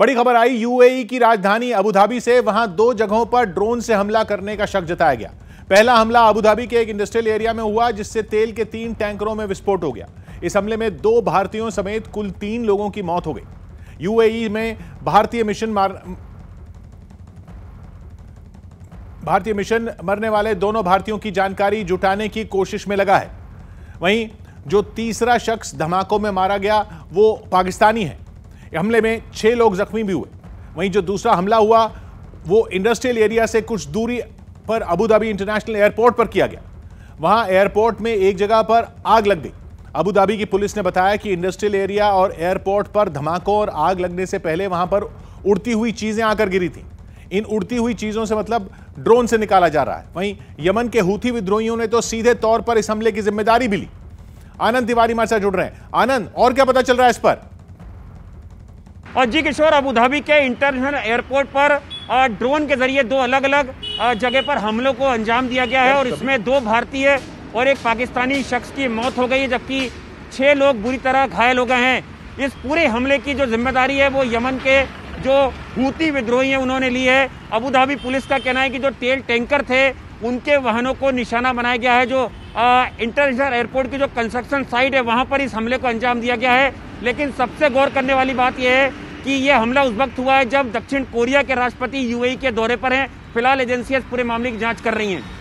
बड़ी खबर आई यूएई की राजधानी अबुधाबी से वहां दो जगहों पर ड्रोन से हमला करने का शक जताया गया पहला हमला अबुधाबी के एक इंडस्ट्रियल एरिया में हुआ जिससे तेल के तीन टैंकरों में विस्फोट हो गया इस हमले में दो भारतीयों समेत कुल तीन लोगों की मौत हो गई यूएई में भारतीय मिशन मार भारतीय मिशन मरने वाले दोनों भारतीयों की जानकारी जुटाने की कोशिश में लगा है वहीं जो तीसरा शख्स धमाकों में मारा गया वो पाकिस्तानी है हमले में छह लोग जख्मी भी हुए वहीं जो दूसरा हमला हुआ वो इंडस्ट्रियल एरिया से कुछ दूरी पर अबूधाबी इंटरनेशनल एयरपोर्ट पर किया गया वहां एयरपोर्ट में एक जगह पर आग लग गई अबूधाबी की पुलिस ने बताया कि इंडस्ट्रियल एरिया और एयरपोर्ट पर धमाकों और आग लगने से पहले वहां पर उड़ती हुई चीज़ें आकर गिरी थी इन उड़ती हुई चीज़ों से मतलब ड्रोन से निकाला जा रहा है वहीं यमन के हूथी विद्रोहियों ने तो सीधे तौर पर इस हमले की जिम्मेदारी भी ली आनंद तिवारी हमारे साथ जुड़ रहे हैं आनंद और क्या पता चल रहा है इस पर और जी किशोर अबू धाबी के इंटरनेशनल एयरपोर्ट पर ड्रोन के जरिए दो अलग अलग जगह पर हमलों को अंजाम दिया गया है और इसमें दो भारतीय और एक पाकिस्तानी शख्स की मौत हो गई है जबकि छः लोग बुरी तरह घायल हो गए हैं इस पूरे हमले की जो जिम्मेदारी है वो यमन के जो हूती विद्रोही हैं उन्होंने ली है अबू धाबी पुलिस का कहना है कि जो तेल टैंकर थे उनके वाहनों को निशाना बनाया गया है जो इंटरनेशनल एयरपोर्ट की जो कंस्ट्रक्शन साइट है वहाँ पर इस हमले को अंजाम दिया गया है लेकिन सबसे गौर करने वाली बात यह है कि यह हमला उस वक्त हुआ है जब दक्षिण कोरिया के राष्ट्रपति यूएई के दौरे पर हैं फिलहाल एजेंसियां पूरे मामले की जांच कर रही हैं